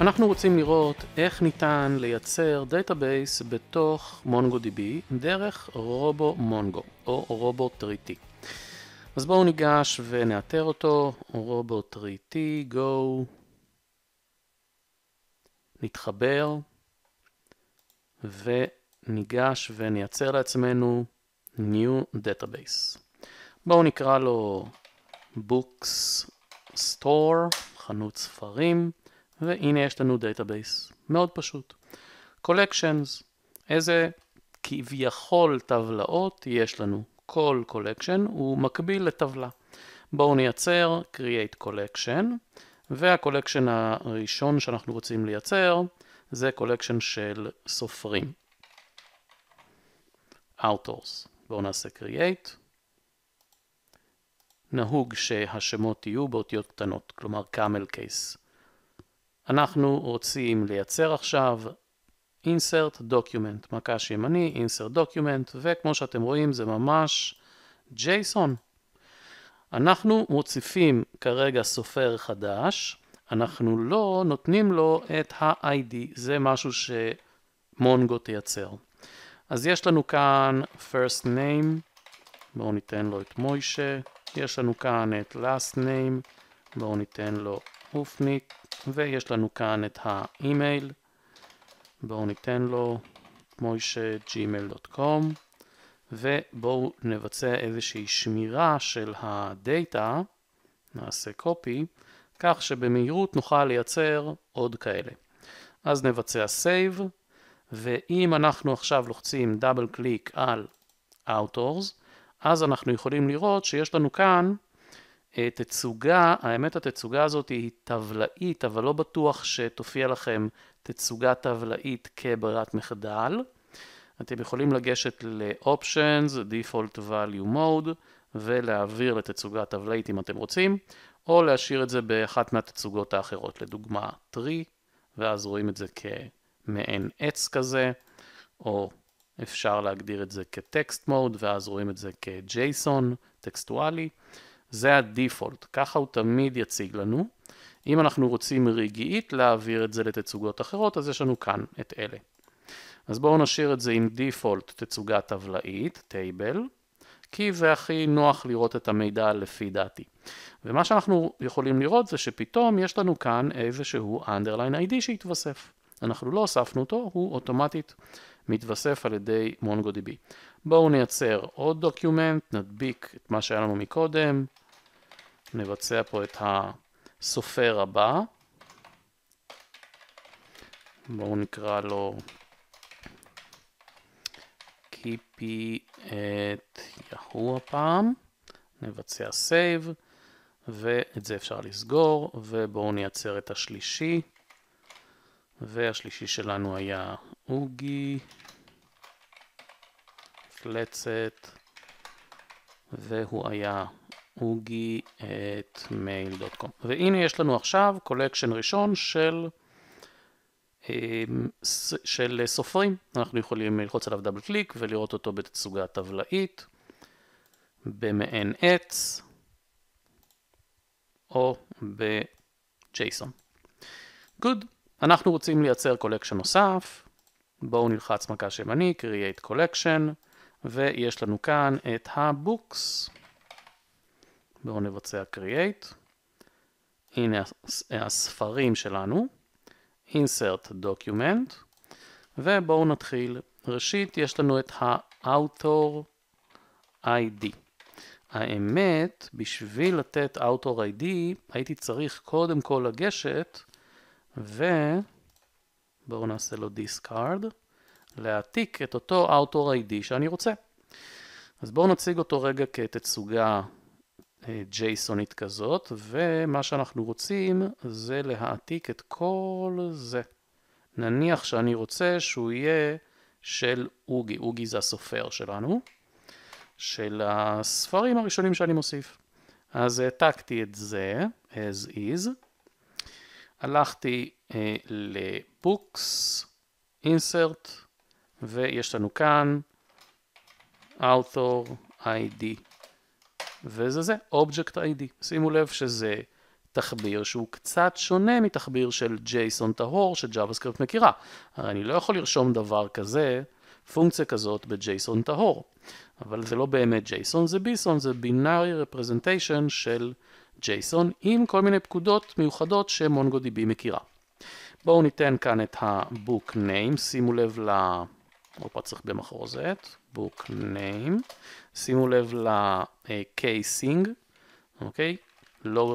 אנחנו רוצים לראות איך ניתן לייצר דייטאבייס בתוך MongoDB דרך רובו מונגו או RoboTRT. אז בואו ניגש ונאתר אותו, RoboTRT, Go, נתחבר וניגש ונייצר לעצמנו New Database. בואו נקרא לו Books Store, חנות ספרים. והנה יש לנו דייטאבייס, מאוד פשוט. קולקשנס, איזה כביכול טבלאות יש לנו. כל קולקשן הוא מקביל לטבלה. בואו נייצר create collection, והקולקשן הראשון שאנחנו רוצים לייצר זה קולקשן של סופרים. Outdoors. בואו נעשה create. נהוג שהשמות יהיו באותיות קטנות, כלומר קאמל קייס. אנחנו רוצים לייצר עכשיו insert document, מקש ימני, insert document, וכמו שאתם רואים זה ממש JSON. אנחנו מוציפים כרגע סופר חדש, אנחנו לא נותנים לו את ה-ID, זה משהו שמונגו תייצר. אז יש לנו כאן first name, בואו ניתן לו את מוישה, יש לנו כאן את last name, בואו ניתן לו אופניק, ויש לנו כאן את האימייל. בואו ניתן לו moishe.gmail.com ובואו נבצע איזושהי שמירה של הדאטה, נעשה קופי, כך שבמהירות נוכל לייצר עוד כאלה. אז נבצע save, ואם אנחנו עכשיו לוחצים דאבל קליק על Outdoors, אז אנחנו יכולים לראות שיש לנו כאן אה, תצוגה, האמת התצוגה הזאת היא טבלאית, אבל לא בטוח שתופיע לכם תצוגה טבלאית כברירת מחדל. אתם יכולים לגשת ל-Options, Default Value Mode, ולהעביר לתצוגה טבלאית אם אתם רוצים, או להשאיר את זה באחת מהתצוגות האחרות, לדוגמה טרי, ואז רואים את זה כמעין עץ כזה, או אפשר להגדיר את זה כטקסט מוד, ואז רואים את זה כ-JSON טקסטואלי. זה הדיפולט, ככה הוא תמיד יציג לנו. אם אנחנו רוצים רגעית להעביר את זה לתצוגות אחרות, אז יש לנו כאן את אלה. אז בואו נשאיר את זה עם דיפולט תצוגה טבלאית, טייבל, כי זה הכי נוח לראות את המידע לפי דעתי. ומה שאנחנו יכולים לראות זה שפתאום יש לנו כאן איזשהו underline ID שהתווסף. אנחנו לא הוספנו אותו, הוא אוטומטית מתווסף על ידי MongoDB. בואו נייצר עוד דוקיומנט, נדביק את מה שהיה לנו מקודם, נבצע פה את הסופר הבא, בואו נקרא לו קיפי את יהו הפעם, נבצע סייב, ואת זה אפשר לסגור, ובואו נייצר את השלישי, והשלישי שלנו היה אוגי מפלצת, והוא היה אוגי את mail.com. והנה יש לנו עכשיו קולקשן ראשון של, אמ, של סופרים. אנחנו יכולים ללחוץ עליו דאבל קליק ולראות אותו בתצוגה טבלאית, במעין עץ, או ב-JSON. גוד. אנחנו רוצים לייצר קולקשן נוסף. בואו נלחץ מכה שמני, create collection. ויש לנו כאן את ה-books. בואו נבצע create. הנה הספרים שלנו. insert document. ובואו נתחיל. ראשית, יש לנו את ה-author ID. האמת, בשביל לתת Autor ID, הייתי צריך קודם כל לגשת, ובואו נעשה לו discard. להעתיק את אותו Outdoor ID שאני רוצה. אז בואו נציג אותו רגע כתצוגה אה, ג'ייסונית כזאת, ומה שאנחנו רוצים זה להעתיק את כל זה. נניח שאני רוצה שהוא יהיה של אוגי, אוגי זה הסופר שלנו, של הספרים הראשונים שאני מוסיף. אז העתקתי את זה, as is, הלכתי uh, לבוקס, אינסרט, ויש לנו כאן author ID וזה זה, object ID. שימו לב שזה תחביר שהוא קצת שונה מתחביר של JSON טהור שג'אווסקריפט מכירה. הרי אני לא יכול לרשום דבר כזה, פונקציה כזאת ב טהור, אבל זה לא באמת JSON, זה ביסון, זה binary representation של JSON עם כל מיני פקודות מיוחדות שמונגו דיבי מכירה. בואו ניתן כאן את ה-book name, שימו לב ל... לה... פה צריך במחרוזת, book name, שימו לב ל-casing, אה, אוקיי? Okay. לא- lower